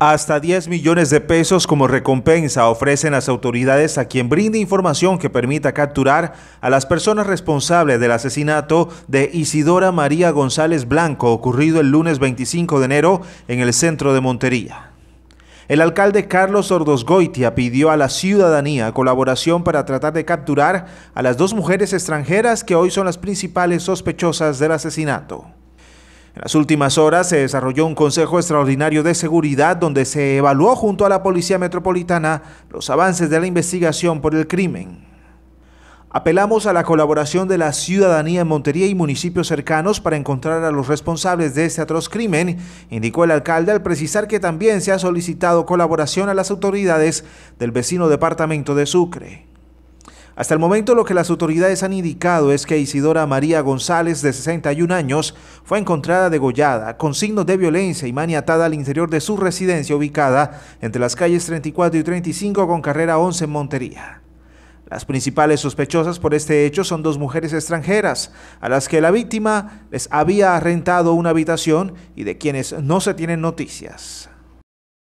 Hasta 10 millones de pesos como recompensa ofrecen las autoridades a quien brinde información que permita capturar a las personas responsables del asesinato de Isidora María González Blanco ocurrido el lunes 25 de enero en el centro de Montería. El alcalde Carlos Ordosgoitia pidió a la ciudadanía colaboración para tratar de capturar a las dos mujeres extranjeras que hoy son las principales sospechosas del asesinato. En las últimas horas se desarrolló un Consejo Extraordinario de Seguridad donde se evaluó junto a la Policía Metropolitana los avances de la investigación por el crimen. Apelamos a la colaboración de la ciudadanía en Montería y municipios cercanos para encontrar a los responsables de este atroz crimen, indicó el alcalde al precisar que también se ha solicitado colaboración a las autoridades del vecino departamento de Sucre. Hasta el momento lo que las autoridades han indicado es que Isidora María González, de 61 años, fue encontrada degollada, con signos de violencia y maniatada al interior de su residencia ubicada entre las calles 34 y 35 con carrera 11 en Montería. Las principales sospechosas por este hecho son dos mujeres extranjeras, a las que la víctima les había rentado una habitación y de quienes no se tienen noticias.